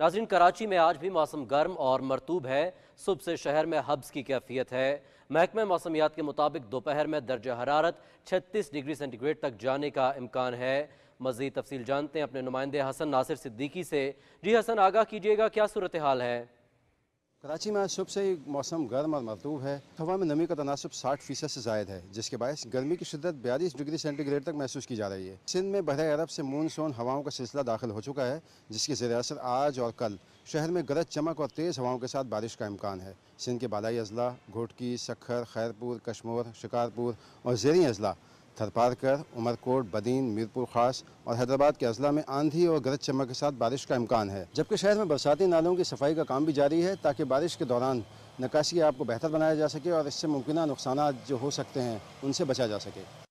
नाजरीन कराची में आज भी मौसम गर्म और मरतूब है सुबह से शहर में हब्स की कैफियत है महकमे मौसमियात के मुताबिक दोपहर में दर्ज हरारत छत्तीस डिग्री सेंटीग्रेड तक जाने का इम्कान है मजीद तफसील जानते हैं अपने नुमाइंदे हसन नासिर सिद्दीकी से जी हसन आगाह कीजिएगा क्या सूरत हाल है कराची में आज सुबह से ही मौसम गर्म और मरतूब है हवा में नमी का तनासब साठ फीसद से जायद है जिसके बायस गर्मी की शिदत बयालीस डिग्री सेंटीग्रेड तक महसूस की जा रही है सिंध में बहरे अरब से मूनसून हवाओं का सिलसिला दाखिल हो चुका है जिसके जेर असर आज और कल शहर में गरज चमक और तेज़ हवाओं के साथ बारिश का इम्कान है सिंध के बालाई अजला घोटकी सखर खैरपुर कश्मोर शिकारपुर और जेरी अजला थरपारकर उमरकोट बदीन मीरपुर खास और हैदराबाद के अजला में आंधी और गरज चमक के साथ बारिश का इम्कान है जबकि शहर में बरसाती नालों की सफाई का काम भी जारी है ताकि बारिश के दौरान नक्काशी आपको बेहतर बनाया जा सके और इससे मुमकिन नुकसान जो हो सकते हैं उनसे बचा जा सके